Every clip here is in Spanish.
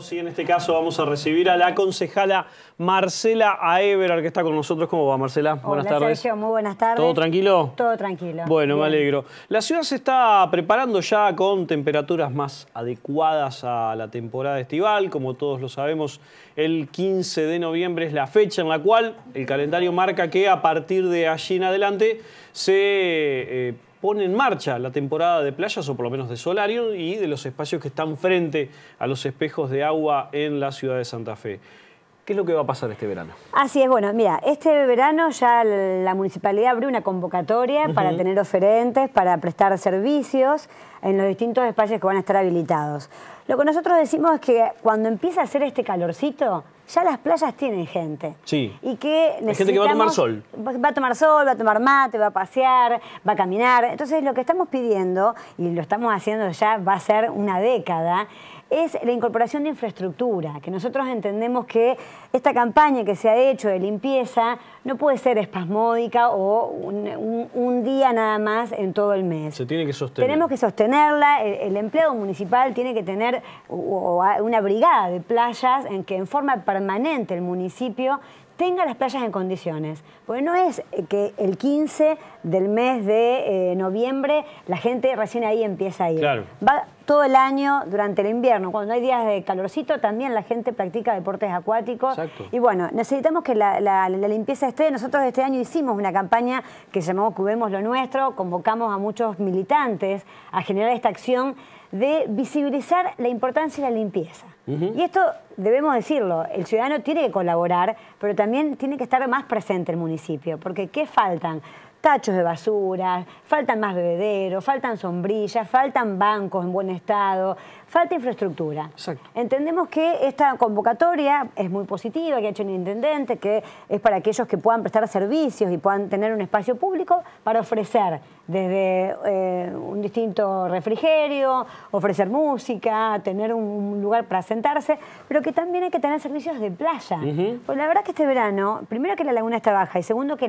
Sí, en este caso vamos a recibir a la concejala Marcela Aeverar, que está con nosotros. ¿Cómo va, Marcela? buenas tardes. Sergio, muy buenas tardes. ¿Todo tranquilo? Todo tranquilo. Bueno, me alegro. La ciudad se está preparando ya con temperaturas más adecuadas a la temporada estival. Como todos lo sabemos, el 15 de noviembre es la fecha en la cual el calendario marca que a partir de allí en adelante se... Eh, pone en marcha la temporada de playas, o por lo menos de solario, y de los espacios que están frente a los espejos de agua en la ciudad de Santa Fe. ¿Qué es lo que va a pasar este verano? Así es, bueno, mira, este verano ya la municipalidad abrió una convocatoria para tener oferentes, para prestar servicios en los distintos espacios que van a estar habilitados. Lo que nosotros decimos es que cuando empieza a hacer este calorcito, ya las playas tienen gente. Sí. Y que necesitamos, gente que va a tomar sol. Va a tomar sol, va a tomar mate, va a pasear, va a caminar. Entonces lo que estamos pidiendo, y lo estamos haciendo ya, va a ser una década, es la incorporación de infraestructura, que nosotros entendemos que esta campaña que se ha hecho de limpieza no puede ser espasmódica o un, día nada más en todo el mes. Se tiene que sostener. Tenemos que sostenerla, el, empleo municipal tiene que tener una brigada de playas en que en forma permanente el municipio tenga las playas en condiciones. Porque no es que el 15 del mes de eh, noviembre la gente recién ahí empieza a ir. Claro todo el año durante el invierno. Cuando hay días de calorcito, también la gente practica deportes acuáticos. Y bueno, necesitamos que la, limpieza esté. Nosotros este año hicimos una campaña que se llamó Cubemos lo Nuestro, convocamos a muchos militantes a generar esta acción de visibilizar la importancia de la limpieza. Y esto debemos decirlo, el ciudadano tiene que colaborar, pero también tiene que estar más presente el municipio, porque ¿qué faltan? tachos de basura, faltan más bebederos, faltan sombrillas, faltan bancos en buen estado, falta infraestructura. Entendemos que esta convocatoria es muy positiva, que ha hecho el intendente, que es para aquellos que puedan prestar servicios y puedan tener un espacio público para ofrecer desde eh, un distinto refrigerio, ofrecer música, tener un, lugar para sentarse, pero que también hay que tener servicios de playa. Pues la verdad que este verano, primero que la laguna está baja y segundo que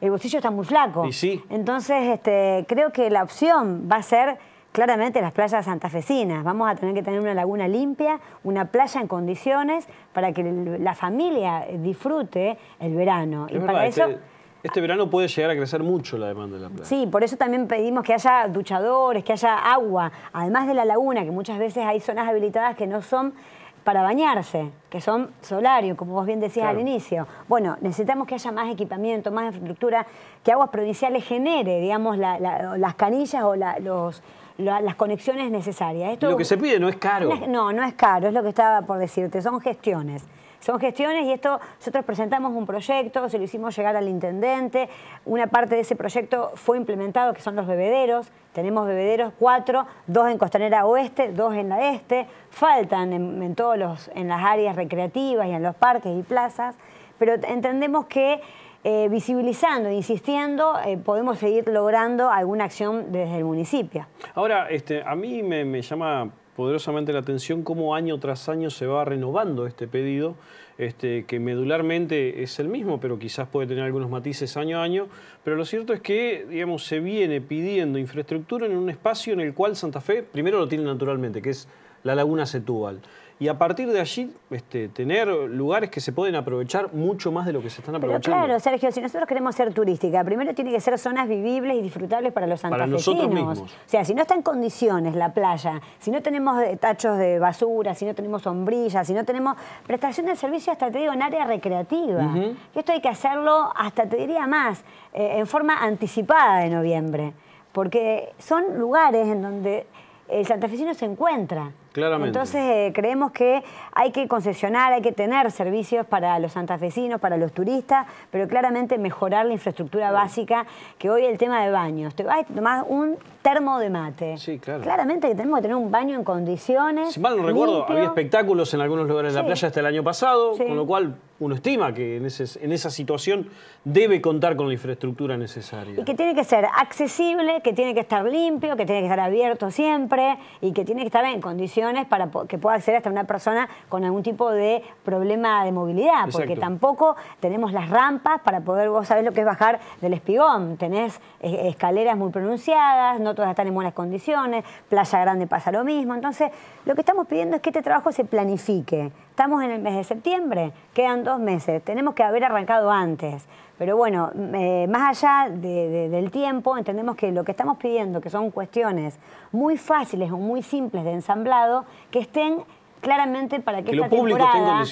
el bolsillo está muy flaco. Entonces este, creo que la opción va a ser claramente las playas santafesinas. Vamos a tener que tener una laguna limpia, una playa en condiciones para que la familia disfrute el verano. y para este eso... Este verano puede llegar a crecer mucho la demanda de la playa. Sí, por eso también pedimos que haya duchadores, que haya agua, además de la laguna, que muchas veces hay zonas habilitadas que no son para bañarse, que son solarios, como vos bien decías al inicio. Bueno, necesitamos que haya más equipamiento, más infraestructura, que aguas provinciales genere, digamos, las canillas o las conexiones necesarias. Esto, lo que se pide no es caro. No, no es caro, es lo que estaba por decirte, son gestiones son gestiones y esto nosotros presentamos un proyecto, se lo hicimos llegar al intendente, una parte de ese proyecto fue implementado, que son los bebederos, tenemos bebederos cuatro, dos en Costanera Oeste, dos en la Este, faltan en, todos los, en las áreas recreativas y en los parques y plazas, pero entendemos que eh, visibilizando, insistiendo, eh, podemos seguir logrando alguna acción desde el municipio. Ahora, este, a mí me llama poderosamente la atención cómo año tras año se va renovando este pedido, este, que medularmente es el mismo, pero quizás puede tener algunos matices año a año. Pero lo cierto es que, digamos, se viene pidiendo infraestructura en un espacio en el cual Santa Fe primero lo tiene naturalmente, que es la Laguna Setúbal y a partir de allí este, tener lugares que se pueden aprovechar mucho más de lo que se están aprovechando. claro, Sergio, si nosotros queremos ser turística, primero tiene que ser zonas vivibles y disfrutables para los santafesinos. O sea, si no está en condiciones la playa, si no tenemos tachos de basura, si no tenemos sombrillas, si no tenemos prestación de servicio hasta, te digo, en área recreativa. Esto hay que hacerlo hasta, te diría más, eh, en forma anticipada de noviembre. Porque son lugares en donde el santafesino se encuentra entonces eh, creemos que hay que concesionar, hay que tener servicios para los santafesinos, para los turistas, pero claramente mejorar la infraestructura básica, que hoy el tema de baños. Te vas un termo de mate. Sí, claro. Claramente que tenemos que tener un baño en condiciones. Si mal no recuerdo, había espectáculos en algunos lugares de la playa hasta el año pasado, con lo cual uno estima que en, en esa situación debe contar con la infraestructura necesaria. Y que tiene que ser accesible, que tiene que estar limpio, que tiene que estar abierto siempre y que tiene que estar en condiciones para que pueda hacer hasta una persona con algún tipo de problema de movilidad, porque tampoco tenemos las rampas para poder, vos sabés lo que es bajar del espigón, tenés e-, escaleras muy pronunciadas, no todas están en buenas condiciones, Playa Grande pasa lo mismo, entonces lo que estamos pidiendo es que este trabajo se planifique, Estamos en el mes de septiembre, quedan dos meses, tenemos que haber arrancado antes. Pero bueno, mm, eh, más allá del tiempo, entendemos que lo que estamos pidiendo, que son cuestiones muy fáciles o muy simples de ensamblado, que estén claramente para que, esta lo público temporada,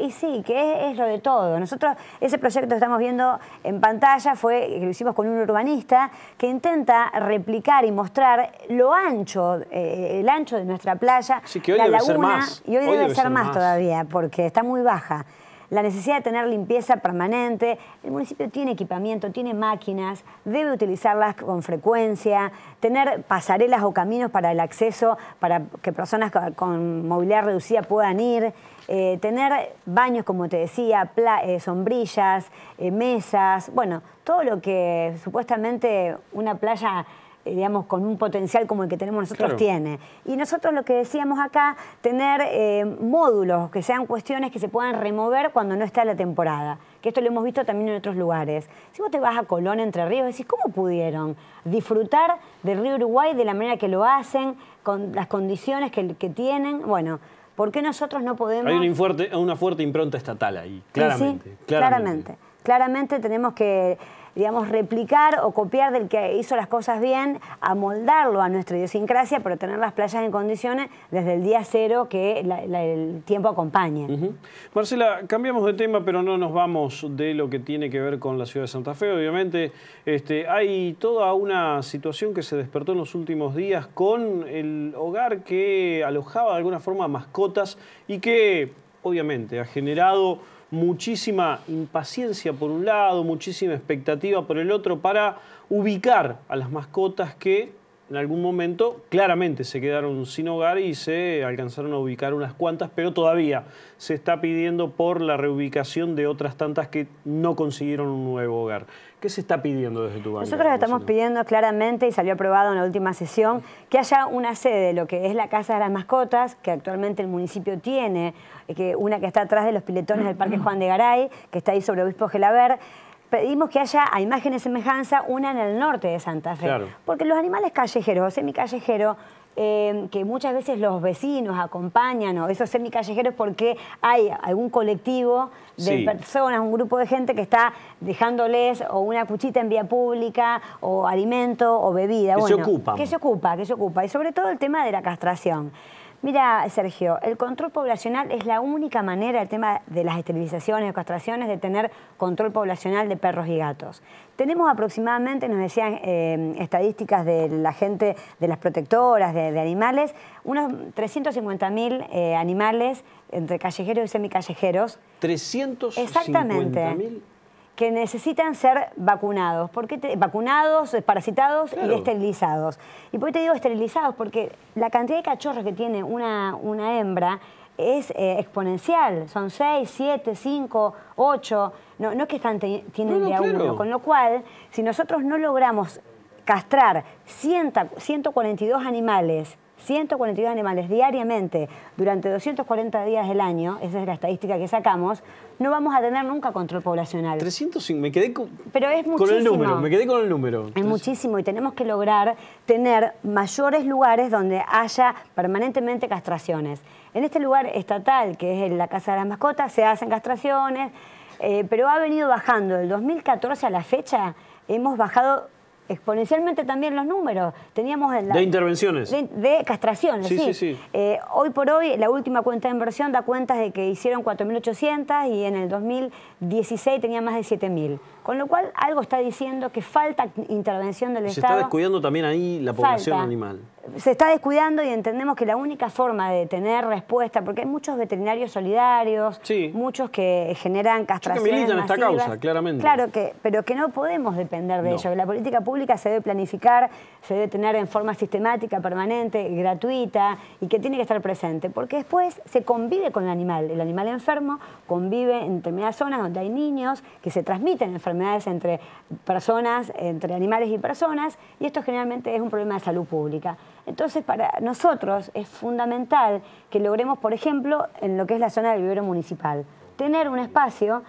y sí, que es, lo de todo. Nosotros, ese proyecto que estamos viendo en pantalla fue, que lo hicimos con un urbanista que intenta replicar y mostrar lo ancho, eh, el ancho de nuestra playa, la laguna, y hoy, debe, ser, más todavía, porque está muy baja la necesidad de tener limpieza permanente. El municipio tiene equipamiento, tiene máquinas, debe utilizarlas con frecuencia, tener pasarelas o caminos para el acceso, para que personas con movilidad reducida puedan ir, eh, tener baños, como te decía, eh, sombrillas, eh, mesas, bueno, todo lo que supuestamente una playa digamos, con un potencial como el que tenemos nosotros tiene. Y nosotros lo que decíamos acá, tener eh, módulos, que sean cuestiones que se puedan remover cuando no está la temporada. Que esto lo hemos visto también en otros lugares. Si vos te vas a Colón, Entre Ríos, decís, ¿cómo pudieron disfrutar del río Uruguay de la manera que lo hacen, con las condiciones que, tienen? Bueno, ¿por qué nosotros no podemos...? Hay una fuerte, impronta estatal ahí, claramente. claramente. Claramente tenemos que digamos, replicar o copiar del que hizo las cosas bien, amoldarlo a nuestra idiosincrasia, pero tener las playas en condiciones desde el día cero que el tiempo acompañe. Marcela, cambiamos de tema, pero no nos vamos de lo que tiene que ver con la ciudad de Santa Fe. Obviamente, este, hay toda una situación que se despertó en los últimos días con el hogar que alojaba de alguna forma mascotas y que obviamente ha generado muchísima impaciencia por un lado, muchísima expectativa por el otro, para ubicar a las mascotas que en algún momento claramente se quedaron sin hogar y se alcanzaron a ubicar unas cuantas, pero todavía se está pidiendo por la reubicación de otras tantas que no consiguieron un nuevo hogar. ¿Qué se está pidiendo desde tu banca? Nosotros estamos pidiendo claramente, y salió aprobado en la última sesión, que haya una sede, lo que es la Casa de las Mascotas, que actualmente el municipio tiene, eh, que una que está atrás de los piletones del Parque Juan de Garay, que está ahí sobre Obispo Gelaber, pedimos que haya, a imagen y semejanza, una en el norte de Santa Fe. Porque los animales callejeros o semicallejeros, eh, que muchas veces los vecinos acompañan o esos semicallejeros porque hay algún colectivo de personas, un grupo de gente que está dejándoles o una cuchita en vía pública o alimento o bebida. Que bueno, se ocupa. Que se ocupa, que se ocupa. Y sobre todo el tema de la castración. Mira, Sergio, el control poblacional es la única manera, el tema de las esterilizaciones, castraciones, de tener control poblacional de perros y gatos. Tenemos aproximadamente, nos decían eh, estadísticas de la gente, de las protectoras de, animales, unos 350.000 eh, animales entre callejeros y semicallejeros. 350.000 Exactamente que necesitan ser vacunados. ¿Por qué vacunados, parasitados y esterilizados. ¿Y por qué te digo esterilizados? Porque la cantidad de cachorros que tiene una, una hembra es eh, exponencial. Son 6, 7, 5, 8. No, es que están tienen uno. Con lo cual, si nosotros no logramos castrar 142 animales 142 animales diariamente durante 240 días del año, esa es la estadística que sacamos, no vamos a tener nunca control poblacional. 300, me quedé con, Pero es muchísimo. el número, me quedé con el número. Es muchísimo y tenemos que lograr tener mayores lugares donde haya permanentemente castraciones. En este lugar estatal, que es la Casa de las Mascotas, se hacen castraciones, eh, pero ha venido bajando. Del 2014 a la fecha hemos bajado exponencialmente también los números. Teníamos de intervenciones. De, castraciones, sí. Eh, hoy por hoy, la última cuenta de inversión da cuentas de que hicieron 4.800 y en el 2016 tenía más de 7.000. Con lo cual, algo está diciendo que falta intervención del Estado. Se está descuidando también ahí la población animal se está descuidando y entendemos que la única forma de tener respuesta, porque hay muchos veterinarios solidarios, muchos que generan castraciones que militan esta causa, claramente. Claro, que, pero que no podemos depender de ello, ello. La política pública se debe planificar, se debe tener en forma sistemática, permanente, gratuita y que tiene que estar presente, porque después se convive con el animal. El animal enfermo convive en determinadas zonas donde hay niños que se transmiten enfermedades entre personas, entre animales y personas, y esto generalmente es un problema de salud pública. Entonces, para nosotros es fundamental que logremos, por ejemplo, en lo que es la zona del vivero municipal, tener un espacio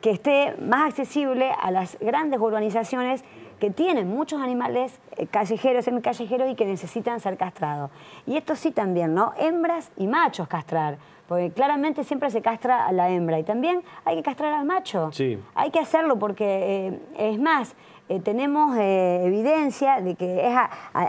que esté más accesible a las grandes urbanizaciones que tienen muchos animales eh, callejeros, semicallejeros y que necesitan ser castrados. Y esto sí también, ¿no? Hembras y machos castrar. Porque claramente siempre se castra a la hembra y también hay que castrar al macho. Sí. Hay que hacerlo porque eh, es más, eh, tenemos eh, evidencia de que es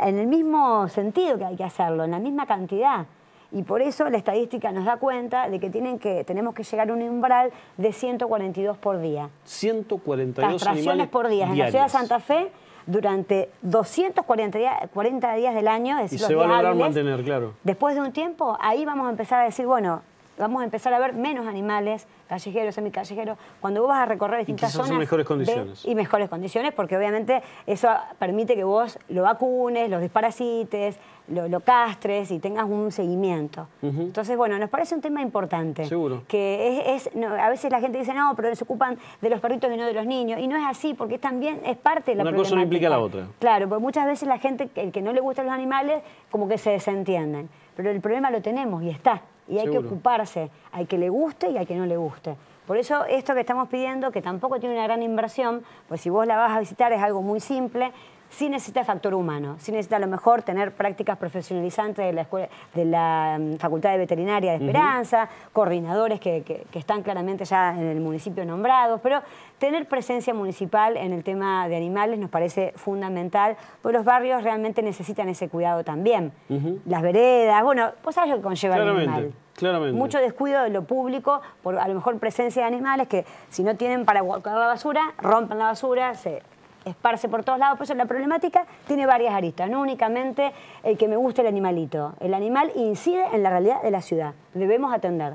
en el mismo sentido que hay que hacerlo, en la misma cantidad. Y por eso la estadística nos da cuenta de que, tienen que tenemos que llegar a un umbral de 142 por día. 142 Castraciones por día. En la ciudad de Santa Fe durante 240 días, 40 días del año, es se va a lograr mantener, claro. Después de un tiempo, ahí vamos a empezar a decir, bueno, vamos a empezar a ver menos animales, callejero, semicallejero, cuando vos vas a recorrer distintas y zonas... mejores condiciones. y mejores condiciones, porque obviamente eso permite que vos lo vacunes, los desparasites, lo, lo castres y tengas un seguimiento. Entonces, bueno, nos parece un tema importante. Seguro. Que es, es a veces la gente dice, no, pero se ocupan de los perritos y no de los niños. Y no es así, porque también es parte de la Una problemática. cosa no implica la otra. Claro, porque muchas veces la gente, el que no le gustan los animales, como que se desentienden. Pero el problema lo tenemos y está y hay que ocuparse, hay que le guste y hay que no le guste. Por eso esto que estamos pidiendo, que tampoco tiene una gran inversión, pues si vos la vas a visitar es algo muy simple, sí necesita factor humano, sí necesita a lo mejor tener prácticas profesionalizantes de la, escuela, de la mm, Facultad de Veterinaria de Esperanza, coordinadores que, están claramente ya en el municipio nombrados, pero tener presencia municipal en el tema de animales nos parece fundamental, porque los barrios realmente necesitan ese cuidado también. Las veredas, bueno, pues sabés lo que conlleva el animal. Claramente. Mucho descuido de lo público, por a lo mejor presencia de animales que si no tienen para guardar la basura, rompen la basura, se esparce por todos lados. Por eso la problemática tiene varias aristas, no únicamente el que me guste el animalito. El animal incide en la realidad de la ciudad. Debemos atender.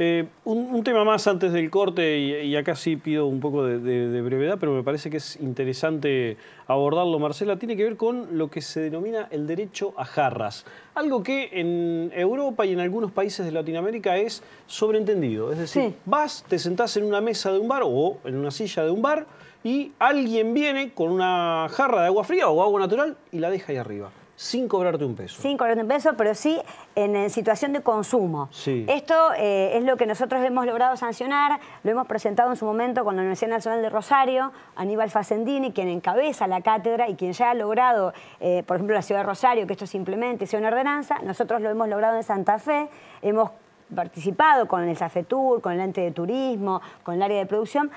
Eh, un, tema más antes del corte, y, acá sí pido un poco de, brevedad, pero me parece que es interesante abordarlo, Marcela, tiene que ver con lo que se denomina el derecho a jarras, algo que en Europa y en algunos países de Latinoamérica es sobreentendido, es decir, vas, te sentás en una mesa de un bar o en una silla de un bar, y alguien viene con una jarra de agua fría o agua natural y la deja ahí arriba. Sin cobrarte un peso. Sin cobrarte un peso, pero sí en, situación de consumo. Esto eh, es lo que nosotros hemos logrado sancionar, lo hemos presentado en su momento con la Universidad Nacional de Rosario, Aníbal Facendini, quien encabeza la cátedra y quien ya ha logrado, eh, por ejemplo, la ciudad de Rosario, que esto simplemente sea una ordenanza. Nosotros lo hemos logrado en Santa Fe, hemos participado con el SAFETUR, con el ente de turismo, con el área de producción,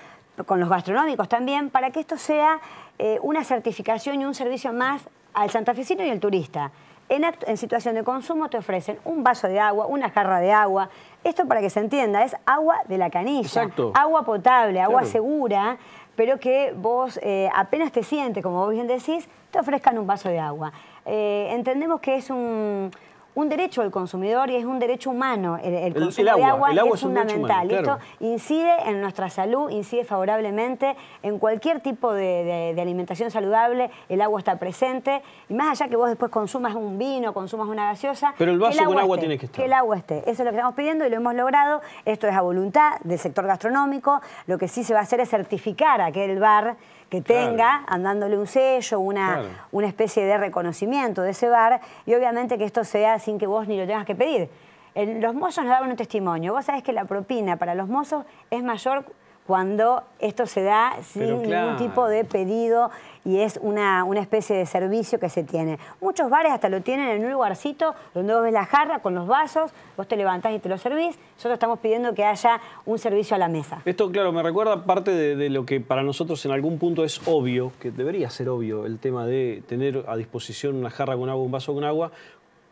con los gastronómicos también, para que esto sea eh, una certificación y un servicio más al santafesino y al turista. En, situación de consumo te ofrecen un vaso de agua, una jarra de agua. Esto para que se entienda, es agua de la canilla, agua potable, agua segura, pero que vos eh, apenas te sientes, como vos bien decís, te ofrezcan un vaso de agua. Eh, entendemos que es un un derecho del consumidor y es un derecho humano. El, consumo agua, de agua, el agua es, fundamental. Esto incide en nuestra salud, incide favorablemente en cualquier tipo de, alimentación saludable, el agua está presente. Y más allá que vos después consumas un vino, consumas una gaseosa. Pero el vaso con agua tiene que estar. Que el agua esté. Eso es lo que estamos pidiendo y lo hemos logrado. Esto es a voluntad del sector gastronómico. Lo que sí se va a hacer es certificar a aquel bar que tenga, andándole un sello, una, una especie de reconocimiento de ese bar, y obviamente que esto sea sin que vos ni lo tengas que pedir. En los mozos nos daban un testimonio. Vos sabés que la propina para los mozos es mayor cuando esto se da sin ningún tipo de pedido y es una, especie de servicio que se tiene. Muchos bares hasta lo tienen en un lugarcito donde vos ves la jarra con los vasos, vos te levantás y te lo servís. Nosotros estamos pidiendo que haya un servicio a la mesa. Esto, claro, me recuerda parte de lo que para nosotros en algún punto es obvio, que debería ser obvio el tema de tener a disposición una jarra con agua, un vaso con agua,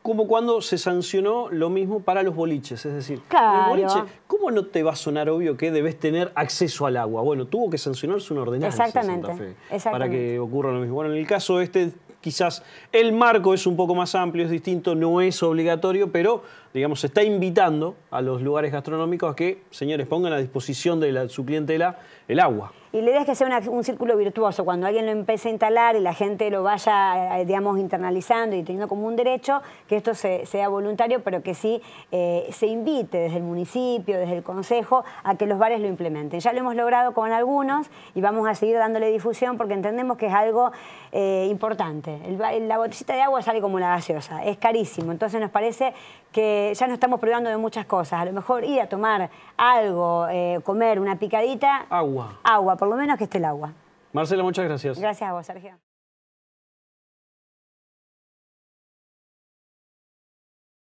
como cuando se sancionó lo mismo para los boliches. Es decir, ¿cómo no te va a sonar obvio que debes tener acceso al agua? Bueno, tuvo que sancionarse una ordenanza Exactamente. para que ocurra lo mismo. Bueno, en el caso este, quizás el marco es un poco más amplio, es distinto, no es obligatorio, pero digamos, se está invitando a los lugares gastronómicos a que, señores, pongan a disposición de su clientela el agua. Y la idea es que sea un círculo virtuoso. Cuando alguien lo empiece a instalar y la gente lo vaya, eh, digamos, internalizando y teniendo como un derecho, que esto sea voluntario, pero que sí eh, se invite desde el municipio, desde el consejo, a que los bares lo implementen. Ya lo hemos logrado con algunos y vamos a seguir dándole difusión porque entendemos que es algo eh, importante. la botellita de agua sale como la gaseosa, es carísimo. Entonces nos parece que ya nos estamos privando de muchas cosas. A lo mejor ir a tomar algo, eh, comer una picadita. Agua. Agua, por lo menos que esté el agua. Marcela, muchas gracias. Gracias a vos, Sergio.